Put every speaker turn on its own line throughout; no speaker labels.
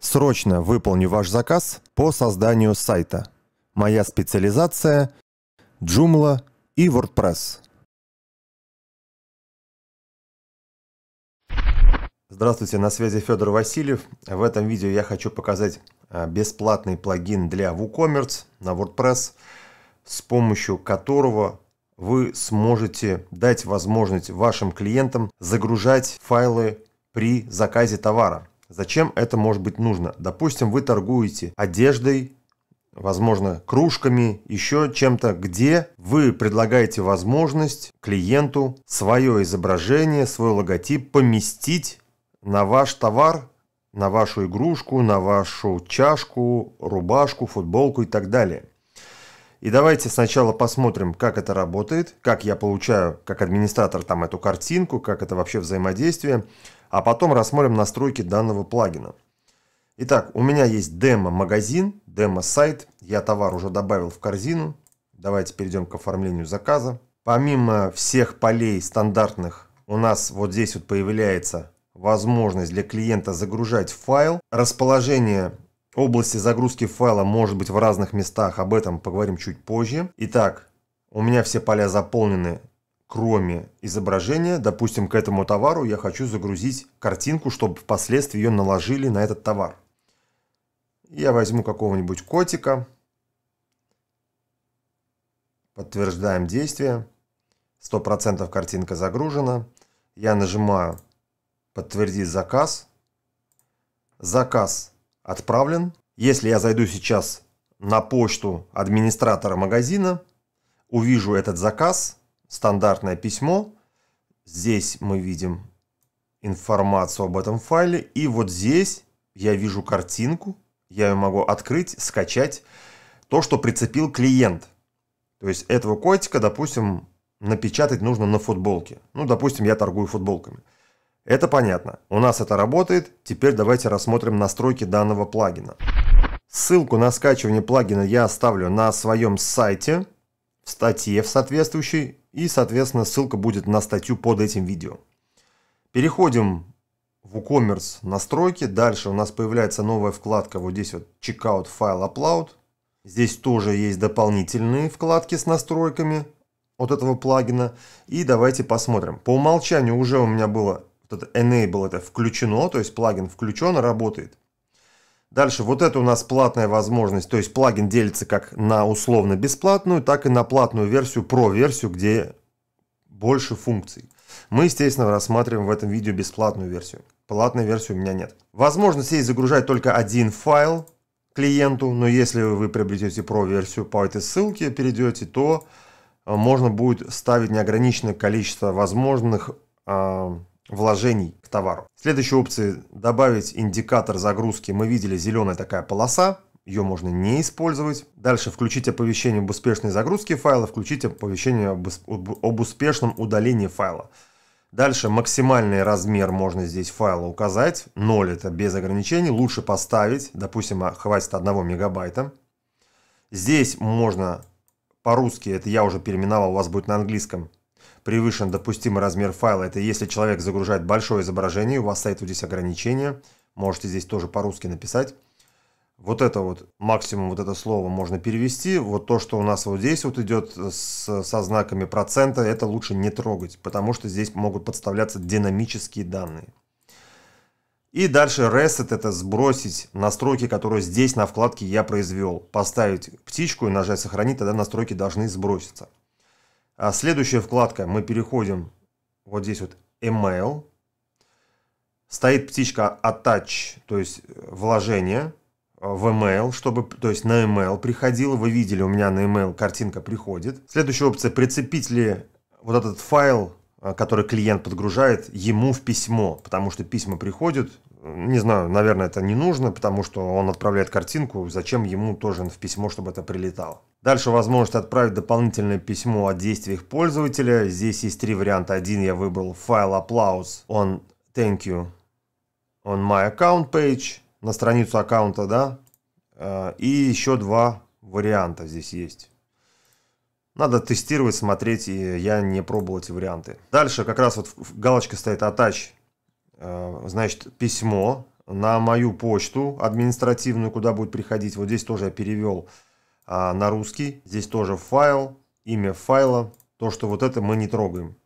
Срочно выполню ваш заказ по созданию сайта. Моя специализация – Joomla и WordPress. Здравствуйте, на связи Федор Васильев. В этом видео я хочу показать а, бесплатный плагин для WooCommerce на WordPress, с помощью которого вы сможете дать возможность вашим клиентам загружать файлы при заказе товара. Зачем это может быть нужно? Допустим, вы торгуете одеждой, возможно, кружками, еще чем-то, где вы предлагаете возможность клиенту свое изображение, свой логотип поместить на ваш товар, на вашу игрушку, на вашу чашку, рубашку, футболку и так далее. И давайте сначала посмотрим, как это работает, как я получаю как администратор там эту картинку, как это вообще взаимодействие, а потом рассмотрим настройки данного плагина. Итак, у меня есть демо-магазин, демо-сайт, я товар уже добавил в корзину. Давайте перейдем к оформлению заказа. Помимо всех полей стандартных, у нас вот здесь вот появляется возможность для клиента загружать файл, расположение Области загрузки файла может быть в разных местах, об этом поговорим чуть позже. Итак, у меня все поля заполнены, кроме изображения. Допустим, к этому товару я хочу загрузить картинку, чтобы впоследствии ее наложили на этот товар. Я возьму какого-нибудь котика. Подтверждаем действие. 100% картинка загружена. Я нажимаю «Подтвердить заказ». Заказ отправлен. Если я зайду сейчас на почту администратора магазина, увижу этот заказ, стандартное письмо. Здесь мы видим информацию об этом файле. И вот здесь я вижу картинку. Я ее могу открыть, скачать. То, что прицепил клиент. То есть этого котика, допустим, напечатать нужно на футболке. Ну, допустим, я торгую футболками. Это понятно. У нас это работает. Теперь давайте рассмотрим настройки данного плагина. Ссылку на скачивание плагина я оставлю на своем сайте, в статье в соответствующей, и, соответственно, ссылка будет на статью под этим видео. Переходим в WooCommerce настройки. Дальше у нас появляется новая вкладка, вот здесь вот Checkout File Upload. Здесь тоже есть дополнительные вкладки с настройками от этого плагина. И давайте посмотрим. По умолчанию уже у меня было вот это enable это включено, то есть плагин включен, работает. Дальше вот это у нас платная возможность, то есть плагин делится как на условно бесплатную, так и на платную версию, про версию, где больше функций. Мы, естественно, рассматриваем в этом видео бесплатную версию. Платной версии у меня нет. Возможность есть загружать только один файл клиенту, но если вы приобретете про версию по этой ссылке, перейдете, то э, можно будет ставить неограниченное количество возможных а, вложений к товару. Следующая опция добавить индикатор загрузки. Мы видели зеленая такая полоса, ее можно не использовать. Дальше включить оповещение об успешной загрузке файла, включить оповещение об, об успешном удалении файла. Дальше максимальный размер можно здесь файла указать. 0 это без ограничений. Лучше поставить, допустим, а, хватит 1 мегабайта. Здесь можно по-русски, это я уже переименовал, у вас будет на английском, превышен допустимый размер файла. Это если человек загружает большое изображение, у вас стоит вот здесь ограничение. Можете здесь тоже по-русски написать. Вот это вот, максимум вот это слово можно перевести. Вот то, что у нас вот здесь вот идет с, со знаками процента, это лучше не трогать, потому что здесь могут подставляться динамические данные. И дальше reset это сбросить настройки, которые здесь на вкладке я произвел. Поставить птичку и нажать сохранить, тогда настройки должны сброситься. А следующая вкладка, мы переходим вот здесь вот email. Стоит птичка attach, то есть э, вложение э, в email, чтобы, то есть на email приходило. Вы видели, у меня на email картинка приходит. Следующая опция, прицепить ли вот этот файл, э, который клиент подгружает, ему в письмо, потому что письма приходят. Не знаю, наверное, это не нужно, потому что он отправляет картинку, зачем ему тоже в письмо, чтобы это прилетало. Дальше возможность отправить дополнительное письмо о действиях пользователя. Здесь есть три варианта. Один я выбрал файл applause on thank you on my account page на страницу аккаунта, да. Э, и еще два варианта здесь есть. Надо тестировать, смотреть, и я не пробовал эти варианты. Дальше как раз вот галочка стоит «Attach», э, значит, письмо на мою почту административную, куда будет приходить. Вот здесь тоже я перевел а на русский. Здесь тоже файл, имя файла, то, что вот это мы не трогаем.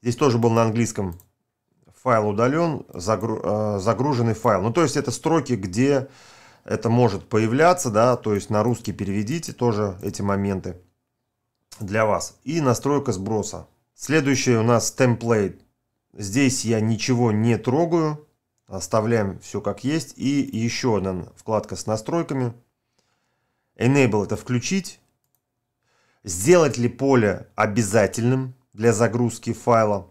Здесь тоже был на английском файл удален, загру, а, загруженный файл. Ну, то есть это строки, где это может появляться, да, то есть на русский переведите тоже эти моменты для вас. И настройка сброса. Следующее у нас темплейт Здесь я ничего не трогаю, оставляем все как есть. И еще одна вкладка с настройками – Enable это включить. Сделать ли поле обязательным для загрузки файла.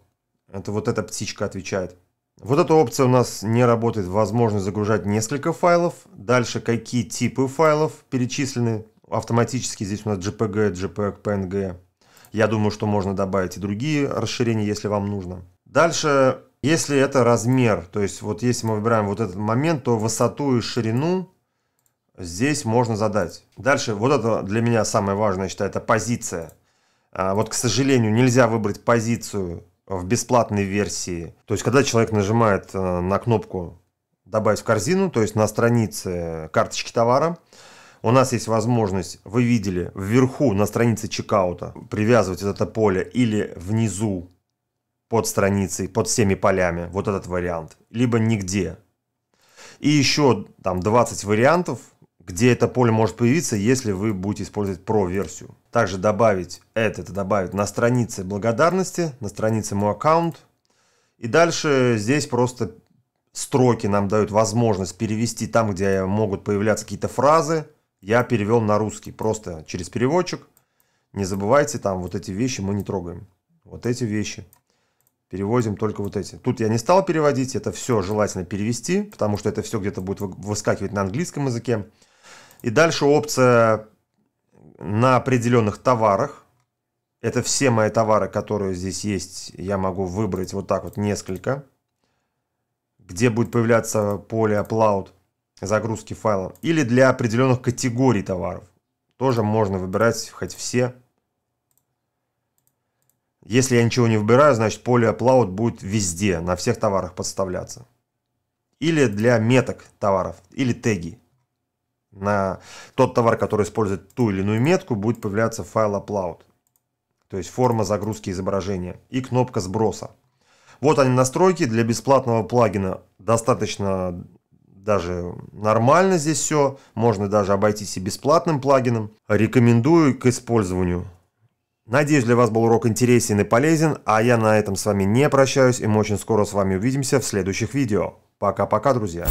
Это вот эта птичка отвечает. Вот эта опция у нас не работает. Возможно загружать несколько файлов. Дальше какие типы файлов перечислены. Автоматически здесь у нас JPG, JPEG, PNG. Я думаю, что можно добавить и другие расширения, если вам нужно. Дальше, если это размер, то есть вот если мы выбираем вот этот момент, то высоту и ширину здесь можно задать. Дальше, вот это для меня самое важное, я считаю, это позиция. А, вот, к сожалению, нельзя выбрать позицию в бесплатной версии. То есть, когда человек нажимает э, на кнопку «Добавить в корзину», то есть на странице карточки товара, у нас есть возможность, вы видели, вверху на странице чекаута привязывать это поле или внизу под страницей, под всеми полями, вот этот вариант, либо нигде. И еще там 20 вариантов где это поле может появиться, если вы будете использовать Pro-версию. Также добавить это, это добавить на странице благодарности, на странице мой аккаунт. И дальше здесь просто строки нам дают возможность перевести там, где могут появляться какие-то фразы. Я перевел на русский, просто через переводчик. Не забывайте, там вот эти вещи мы не трогаем. Вот эти вещи. Переводим только вот эти. Тут я не стал переводить, это все желательно перевести, потому что это все где-то будет выскакивать на английском языке. И дальше опция на определенных товарах. Это все мои товары, которые здесь есть. Я могу выбрать вот так вот несколько. Где будет появляться поле Upload загрузки файла, Или для определенных категорий товаров. Тоже можно выбирать хоть все. Если я ничего не выбираю, значит поле Upload будет везде, на всех товарах подставляться. Или для меток товаров, или теги на тот товар, который использует ту или иную метку, будет появляться файл upload, то есть форма загрузки изображения и кнопка сброса. Вот они настройки, для бесплатного плагина достаточно даже нормально здесь все, можно даже обойтись и бесплатным плагином. Рекомендую к использованию. Надеюсь, для вас был урок интересен и полезен, а я на этом с вами не прощаюсь, и мы очень скоро с вами увидимся в следующих видео. Пока-пока, друзья!